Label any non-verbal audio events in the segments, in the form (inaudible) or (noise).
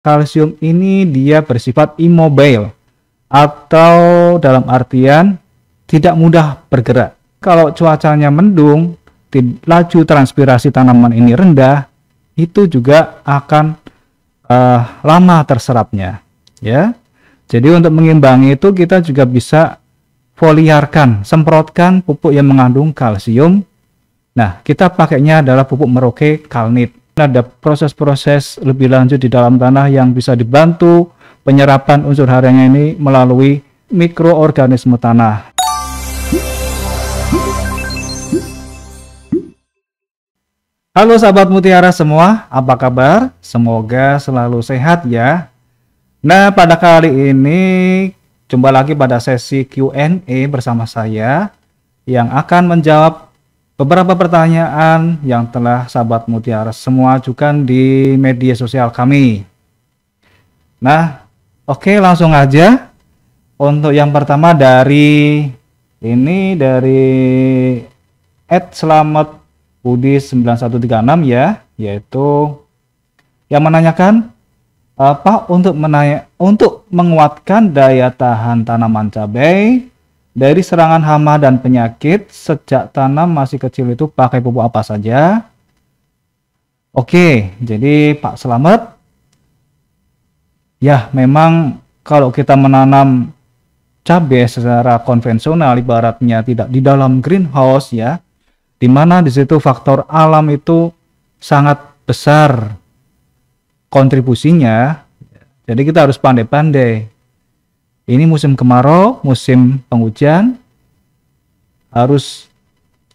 kalsium ini dia bersifat immobile atau dalam artian tidak mudah bergerak. Kalau cuacanya mendung, laju transpirasi tanaman ini rendah, itu juga akan uh, lama terserapnya, ya. Jadi untuk mengimbangi itu kita juga bisa foliarkan, semprotkan pupuk yang mengandung kalsium. Nah, kita pakainya adalah pupuk Merauke Kalnit ada proses-proses lebih lanjut di dalam tanah yang bisa dibantu penyerapan unsur haranya ini melalui mikroorganisme tanah. Halo sahabat mutiara semua, apa kabar? Semoga selalu sehat ya. Nah, pada kali ini jumpa lagi pada sesi Q&A bersama saya yang akan menjawab beberapa pertanyaan yang telah sahabat mutiara semua ajukan di media sosial kami. Nah, oke okay, langsung aja untuk yang pertama dari ini dari Ed Selamat Budi 9136 ya, yaitu yang menanyakan apa untuk menanya untuk menguatkan daya tahan tanaman cabai dari serangan hama dan penyakit, sejak tanam masih kecil itu pakai pupuk apa saja? Oke, jadi Pak Selamat, ya memang kalau kita menanam cabai secara konvensional, ibaratnya tidak di dalam greenhouse ya, di mana di situ faktor alam itu sangat besar kontribusinya. Jadi kita harus pandai-pandai ini musim kemarau, musim penghujan harus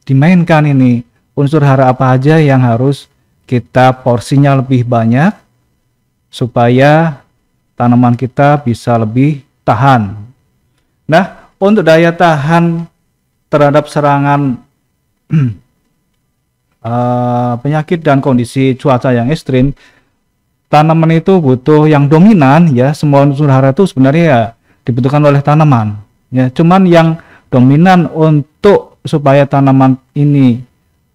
dimainkan ini unsur hara apa aja yang harus kita porsinya lebih banyak supaya tanaman kita bisa lebih tahan. Nah, untuk daya tahan terhadap serangan uh, (clears throat) penyakit dan kondisi cuaca yang ekstrim, tanaman itu butuh yang dominan ya. Semua unsur hara itu sebenarnya ya dibutuhkan oleh tanaman ya cuman yang dominan untuk supaya tanaman ini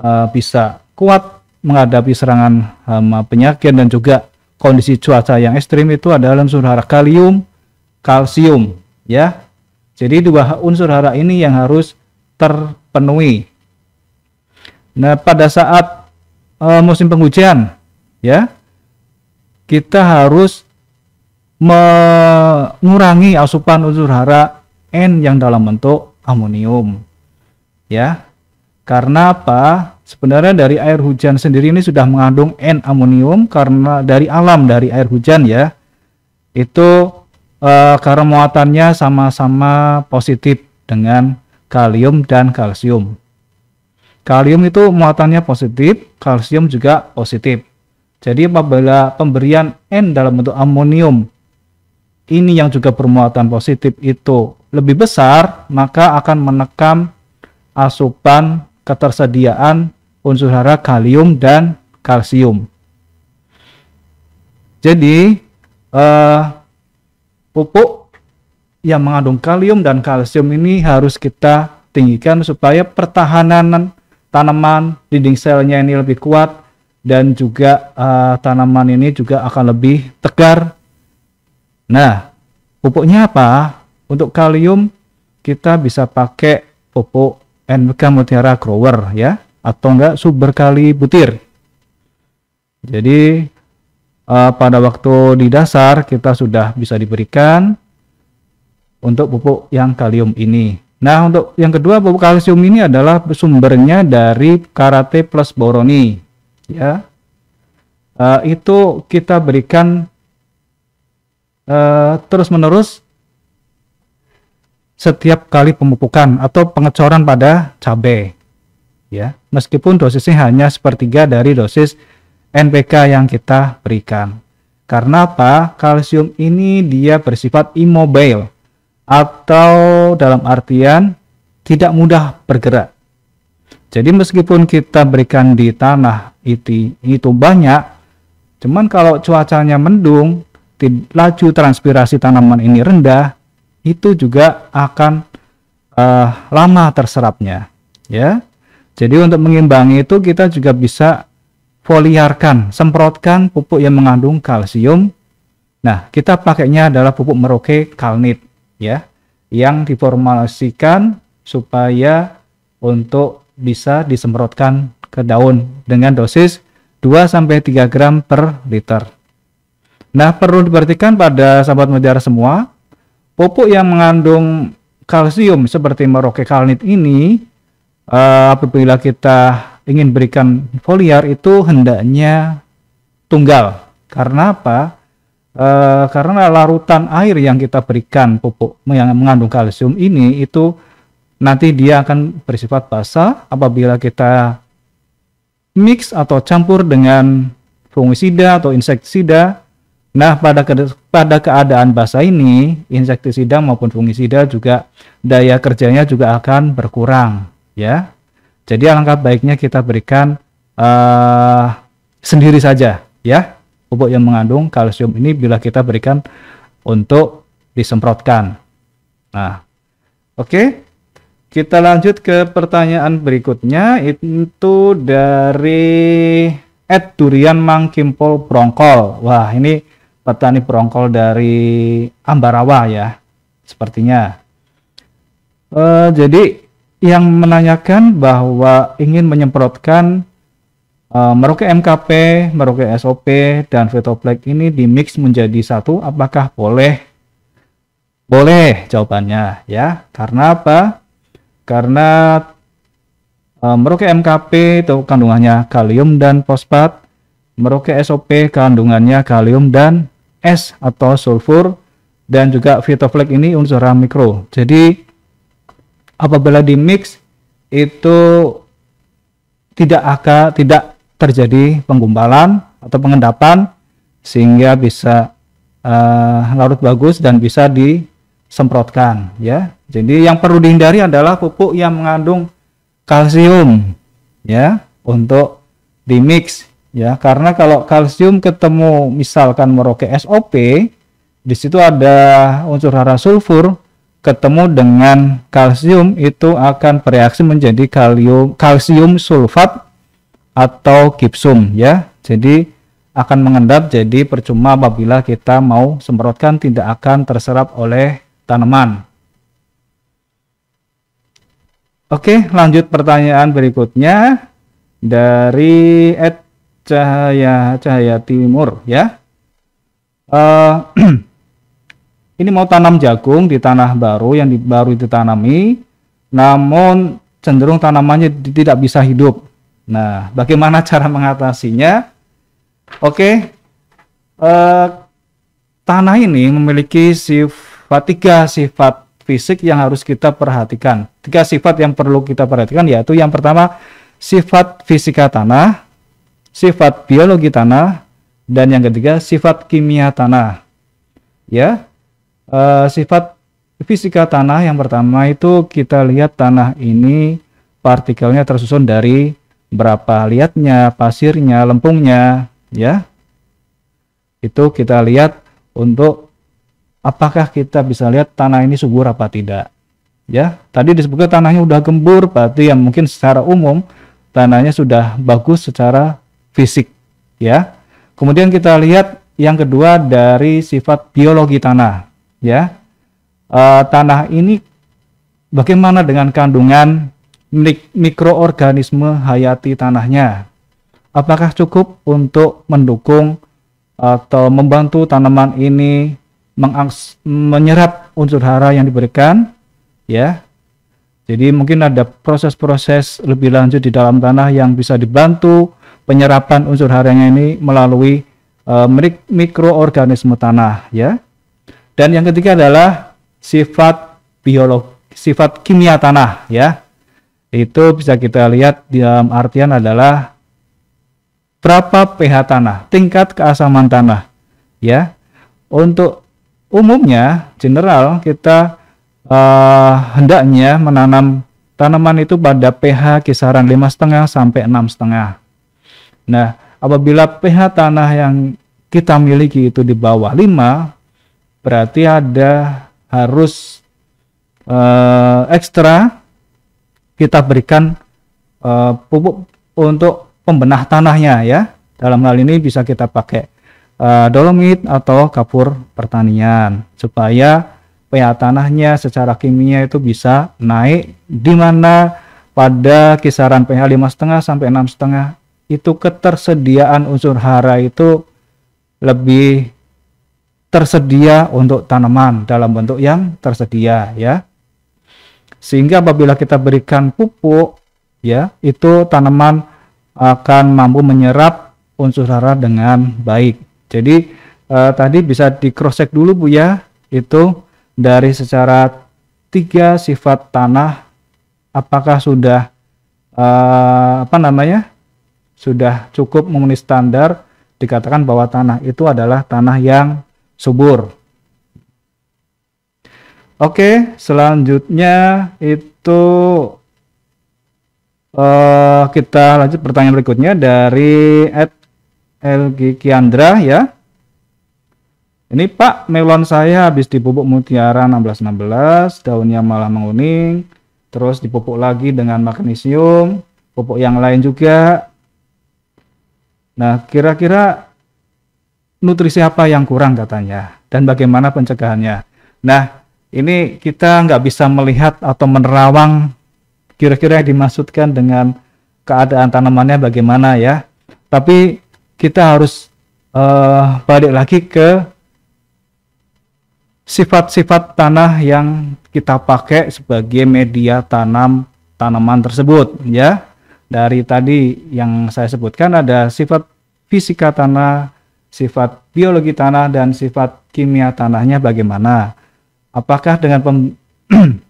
uh, bisa kuat menghadapi serangan hama eh, penyakit dan juga kondisi cuaca yang ekstrim itu adalah unsur hara kalium kalsium ya jadi dua unsur hara ini yang harus terpenuhi nah pada saat uh, musim penghujan ya kita harus mengurangi asupan unsur hara N yang dalam bentuk amonium. Ya. Karena apa? Sebenarnya dari air hujan sendiri ini sudah mengandung N amonium karena dari alam dari air hujan ya. Itu eh, karena muatannya sama-sama positif dengan kalium dan kalsium. Kalium itu muatannya positif, kalsium juga positif. Jadi apabila pemberian N dalam bentuk amonium ini yang juga bermuatan positif itu lebih besar, maka akan menekan asupan ketersediaan unsur hara kalium dan kalsium. Jadi, eh, pupuk yang mengandung kalium dan kalsium ini harus kita tinggikan supaya pertahanan tanaman dinding selnya ini lebih kuat dan juga uh, tanaman ini juga akan lebih tegar Nah, pupuknya apa? Untuk kalium kita bisa pakai pupuk NPK Mutiara Grower ya, atau enggak super kali butir. Jadi uh, pada waktu di dasar kita sudah bisa diberikan untuk pupuk yang kalium ini. Nah, untuk yang kedua pupuk kalsium ini adalah sumbernya dari karate plus boroni ya. Uh, itu kita berikan uh, eh, terus menerus setiap kali pemupukan atau pengecoran pada cabai ya meskipun dosisnya hanya sepertiga dari dosis NPK yang kita berikan karena apa kalsium ini dia bersifat immobile atau dalam artian tidak mudah bergerak jadi meskipun kita berikan di tanah itu itu banyak cuman kalau cuacanya mendung laju transpirasi tanaman ini rendah, itu juga akan uh, lama terserapnya, ya. Jadi untuk mengimbangi itu kita juga bisa foliarkan, semprotkan pupuk yang mengandung kalsium. Nah, kita pakainya adalah pupuk Merauke Kalnit ya, yang diformulasikan supaya untuk bisa disemprotkan ke daun dengan dosis 2 sampai 3 gram per liter. Nah, perlu diperhatikan pada sahabat mutiara semua, pupuk yang mengandung kalsium seperti meroke kalnit ini uh, apabila kita ingin berikan foliar itu hendaknya tunggal. Karena apa? E, karena larutan air yang kita berikan pupuk yang mengandung kalsium ini itu nanti dia akan bersifat basah apabila kita mix atau campur dengan fungisida atau insektisida Nah, pada ke pada keadaan basah ini, insektisida maupun fungisida juga daya kerjanya juga akan berkurang, ya. Jadi alangkah baiknya kita berikan uh, sendiri saja, ya. Pupuk yang mengandung kalsium ini bila kita berikan untuk disemprotkan. Nah, oke. Okay. Kita lanjut ke pertanyaan berikutnya itu dari Ed Durian Mangkimpol Prongkol Wah, ini petani perongkol dari Ambarawa ya, sepertinya. E, jadi yang menanyakan bahwa ingin menyemprotkan e, Merauke MKP, Merauke SOP, dan Vetoplek ini di mix menjadi satu, apakah boleh? Boleh jawabannya ya, karena apa? Karena e, Merauke MKP itu kandungannya kalium dan fosfat, Merauke SOP kandungannya kalium dan S atau sulfur dan juga vitoflek ini unsur mikro. Jadi apabila di mix itu tidak akan tidak terjadi penggumpalan atau pengendapan sehingga bisa uh, larut bagus dan bisa disemprotkan ya. Jadi yang perlu dihindari adalah pupuk yang mengandung kalsium ya untuk di mix ya karena kalau kalsium ketemu misalkan meroke SOP di situ ada unsur hara sulfur ketemu dengan kalsium itu akan bereaksi menjadi kalium kalsium sulfat atau gipsum ya jadi akan mengendap jadi percuma apabila kita mau semprotkan tidak akan terserap oleh tanaman Oke lanjut pertanyaan berikutnya dari Ed cahaya cahaya timur ya. Uh, (clears throat) ini mau tanam jagung di tanah baru yang di, baru ditanami, namun cenderung tanamannya tidak bisa hidup. Nah, bagaimana (laughs) cara mengatasinya? Oke, okay. uh, eh, tanah ini memiliki sifat tiga sifat fisik yang harus kita perhatikan. Tiga sifat yang perlu kita perhatikan yaitu yang pertama sifat fisika tanah, sifat biologi tanah, dan yang ketiga sifat kimia tanah. Ya, e, sifat fisika tanah yang pertama itu kita lihat tanah ini partikelnya tersusun dari berapa liatnya, pasirnya, lempungnya, ya. Itu kita lihat untuk apakah kita bisa lihat tanah ini subur apa tidak. Ya, tadi disebutkan tanahnya udah gembur, berarti yang mungkin secara umum tanahnya sudah bagus secara fisik ya. Kemudian kita lihat yang kedua dari sifat biologi tanah ya. E, tanah ini bagaimana dengan kandungan mik mikroorganisme hayati tanahnya? Apakah cukup untuk mendukung atau membantu tanaman ini menyerap unsur hara yang diberikan ya. Jadi mungkin ada proses-proses lebih lanjut di dalam tanah yang bisa dibantu penyerapan unsur haranya ini melalui uh, mikroorganisme tanah ya. Dan yang ketiga adalah sifat biologi, sifat kimia tanah ya. Itu bisa kita lihat dalam artian adalah berapa pH tanah, tingkat keasaman tanah ya. Untuk umumnya general kita uh, hendaknya menanam tanaman itu pada pH kisaran 5,5 sampai 6,5 Nah, apabila pH tanah yang kita miliki itu di bawah 5, berarti ada harus eh, ekstra kita berikan eh, pupuk untuk pembenah tanahnya ya. Dalam hal ini bisa kita pakai eh, dolomit atau kapur pertanian supaya pH tanahnya secara kimia itu bisa naik di mana pada kisaran pH 5,5 sampai itu ketersediaan unsur hara itu lebih tersedia untuk tanaman dalam bentuk yang tersedia ya. Sehingga apabila kita berikan pupuk ya, itu tanaman akan mampu menyerap unsur hara dengan baik. Jadi eh, tadi bisa di cross check dulu Bu ya, itu dari secara tiga sifat tanah apakah sudah eh, apa namanya? sudah cukup memenuhi standar dikatakan bahwa tanah itu adalah tanah yang subur. Oke, selanjutnya itu uh, kita lanjut pertanyaan berikutnya dari Ed LG Kiandra ya. Ini Pak, melon saya habis dipupuk mutiara 1616, daunnya malah menguning, terus dipupuk lagi dengan magnesium, pupuk yang lain juga, Nah, kira-kira nutrisi apa yang kurang katanya dan bagaimana pencegahannya. Nah, ini kita nggak bisa melihat atau menerawang kira-kira yang dimaksudkan dengan keadaan tanamannya bagaimana ya. Tapi kita harus uh, balik lagi ke sifat-sifat tanah yang kita pakai sebagai media tanam tanaman tersebut ya dari tadi yang saya sebutkan ada sifat fisika tanah, sifat biologi tanah dan sifat kimia tanahnya bagaimana? Apakah dengan pem (clears throat)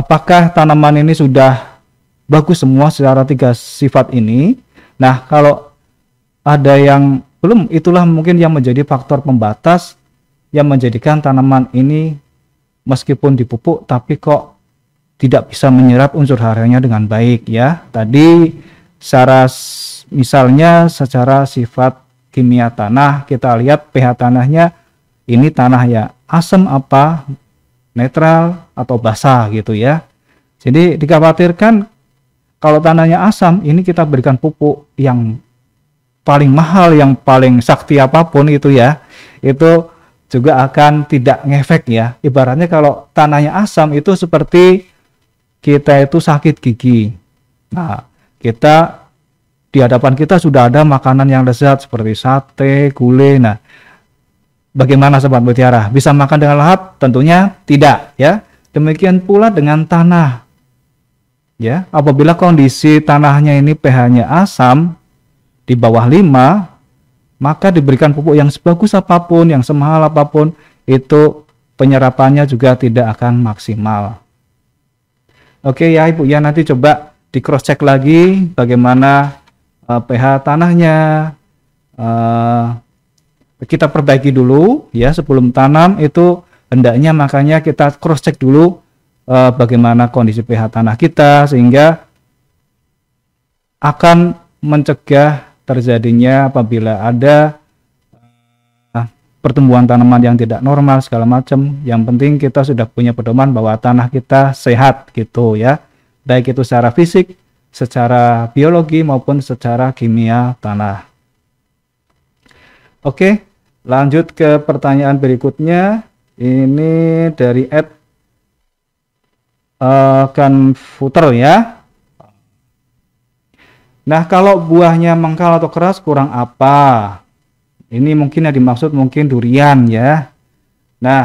apakah tanaman ini sudah bagus semua secara tiga sifat ini? Nah, kalau ada yang belum itulah mungkin yang menjadi faktor pembatas yang menjadikan tanaman ini meskipun dipupuk tapi kok tidak bisa menyerap unsur haranya dengan baik ya. Tadi secara misalnya secara sifat kimia tanah kita lihat pH tanahnya ini tanah ya asam apa netral atau basah gitu ya. Jadi dikhawatirkan kalau tanahnya asam ini kita berikan pupuk yang paling mahal yang paling sakti apapun itu ya. Itu juga akan tidak ngefek ya. Ibaratnya kalau tanahnya asam itu seperti kita itu sakit gigi. Nah, kita di hadapan kita sudah ada makanan yang lezat seperti sate, gulai. Nah, bagaimana sobat mutiara? Bisa makan dengan lahap? Tentunya tidak, ya. Demikian pula dengan tanah. Ya, apabila kondisi tanahnya ini pH-nya asam di bawah 5, maka diberikan pupuk yang sebagus apapun, yang semahal apapun, itu penyerapannya juga tidak akan maksimal. Oke ya Ibu ya nanti coba di cross check lagi bagaimana uh, pH tanahnya. Uh, kita perbaiki dulu ya sebelum tanam itu hendaknya makanya kita cross check dulu uh, bagaimana kondisi pH tanah kita sehingga akan mencegah terjadinya apabila ada pertumbuhan tanaman yang tidak normal segala macam. Yang penting kita sudah punya pedoman bahwa tanah kita sehat gitu ya. Baik itu secara fisik, secara biologi maupun secara kimia tanah. Oke, lanjut ke pertanyaan berikutnya. Ini dari Ed uh, eh, Futer ya. Nah, kalau buahnya mengkal atau keras kurang apa? Ini mungkin yang dimaksud mungkin durian ya. Nah,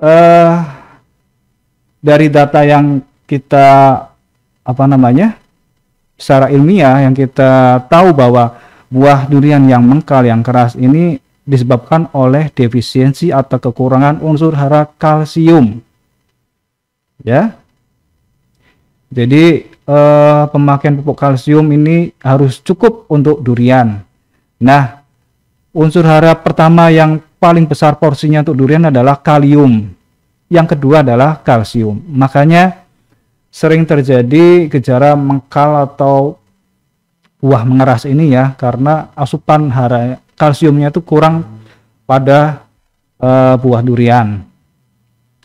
eh, dari data yang kita apa namanya secara ilmiah yang kita tahu bahwa buah durian yang mengkal yang keras ini disebabkan oleh defisiensi atau kekurangan unsur hara kalsium. Ya. Jadi eh, pemakaian pupuk kalsium ini harus cukup untuk durian. Nah, Unsur hara pertama yang paling besar porsinya untuk durian adalah kalium. Yang kedua adalah kalsium. Makanya sering terjadi gejala mengkal atau buah mengeras ini ya karena asupan hara kalsiumnya itu kurang pada uh, buah durian.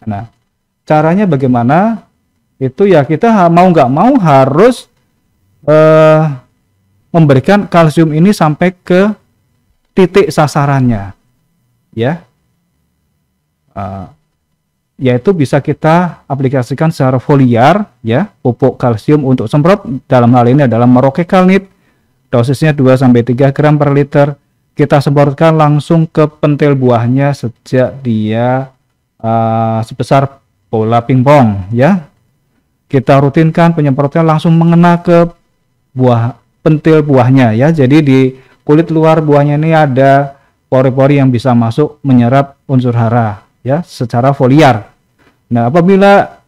Nah, caranya bagaimana? Itu ya kita mau nggak mau harus uh, memberikan kalsium ini sampai ke titik sasarannya, ya, uh, yaitu bisa kita aplikasikan secara foliar, ya, pupuk kalsium untuk semprot dalam hal ini adalah meroke kalnit, dosisnya 2 sampai 3 gram per liter, kita semprotkan langsung ke pentil buahnya sejak dia uh, sebesar bola pingpong, ya. Kita rutinkan penyemprotnya langsung mengena ke buah pentil buahnya ya. Jadi di kulit luar buahnya ini ada pori-pori yang bisa masuk menyerap unsur hara ya secara foliar. Nah, apabila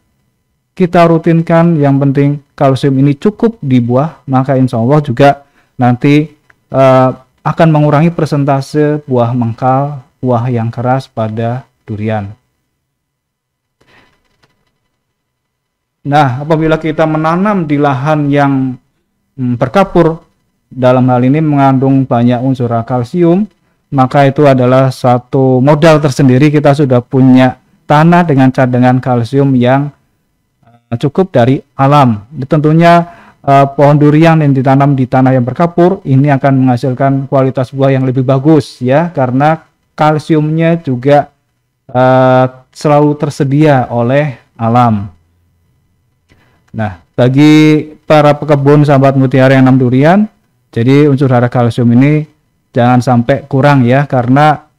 kita rutinkan yang penting kalsium ini cukup di buah, maka insya Allah juga nanti uh, akan mengurangi persentase buah mengkal, buah yang keras pada durian. Nah, apabila kita menanam di lahan yang hmm, berkapur, dalam hal ini mengandung banyak unsur kalsium, maka itu adalah satu modal tersendiri kita sudah punya tanah dengan cadangan kalsium yang eh, cukup dari alam. Tentunya eh, pohon durian yang ditanam di tanah yang berkapur ini akan menghasilkan kualitas buah yang lebih bagus ya karena kalsiumnya juga eh, selalu tersedia oleh alam. Nah, bagi para pekebun sahabat mutiara yang enam durian, jadi unsur hara kalsium ini jangan sampai kurang ya karena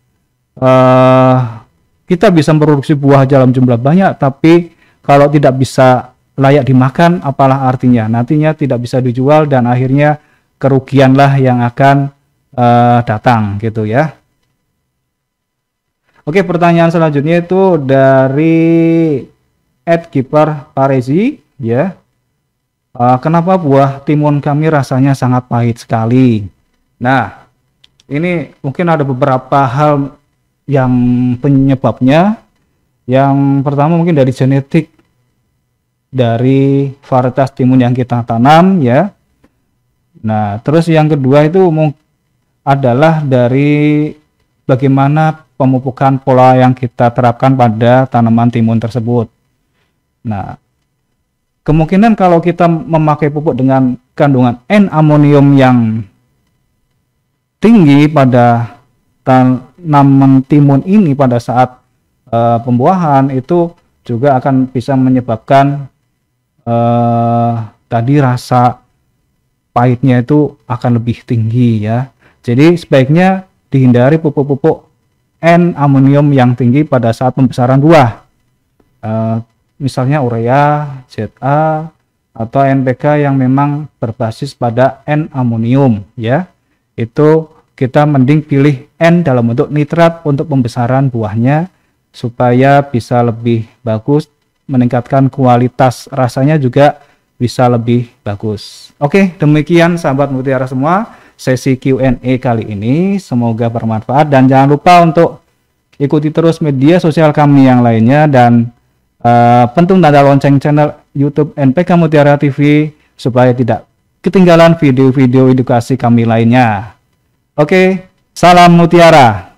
uh, kita bisa memproduksi buah dalam jumlah banyak tapi kalau tidak bisa layak dimakan apalah artinya nantinya tidak bisa dijual dan akhirnya kerugianlah yang akan uh, datang gitu ya Oke pertanyaan selanjutnya itu dari Ed Keeper Parezi ya uh, kenapa buah timun kami rasanya sangat pahit sekali. Nah, ini mungkin ada beberapa hal yang penyebabnya. Yang pertama mungkin dari genetik dari varietas timun yang kita tanam ya. Nah, terus yang kedua itu adalah dari bagaimana pemupukan pola yang kita terapkan pada tanaman timun tersebut. Nah, kemungkinan kalau kita memakai pupuk dengan kandungan N amonium yang tinggi pada tanaman timun ini pada saat e, pembuahan itu juga akan bisa menyebabkan e, tadi rasa pahitnya itu akan lebih tinggi ya. Jadi sebaiknya dihindari pupuk-pupuk N amonium yang tinggi pada saat pembesaran buah. e, misalnya urea, ZA, atau NPK yang memang berbasis pada N amonium ya. Itu kita mending pilih N dalam bentuk nitrat untuk pembesaran buahnya supaya bisa lebih bagus, meningkatkan kualitas rasanya juga bisa lebih bagus. Oke, demikian sahabat mutiara semua sesi Q&A kali ini. Semoga bermanfaat dan jangan lupa untuk ikuti terus media sosial kami yang lainnya dan uh, pentung tanda lonceng channel YouTube NPK Mutiara TV supaya tidak ketinggalan video-video edukasi kami lainnya. Oke, salam Mutiara.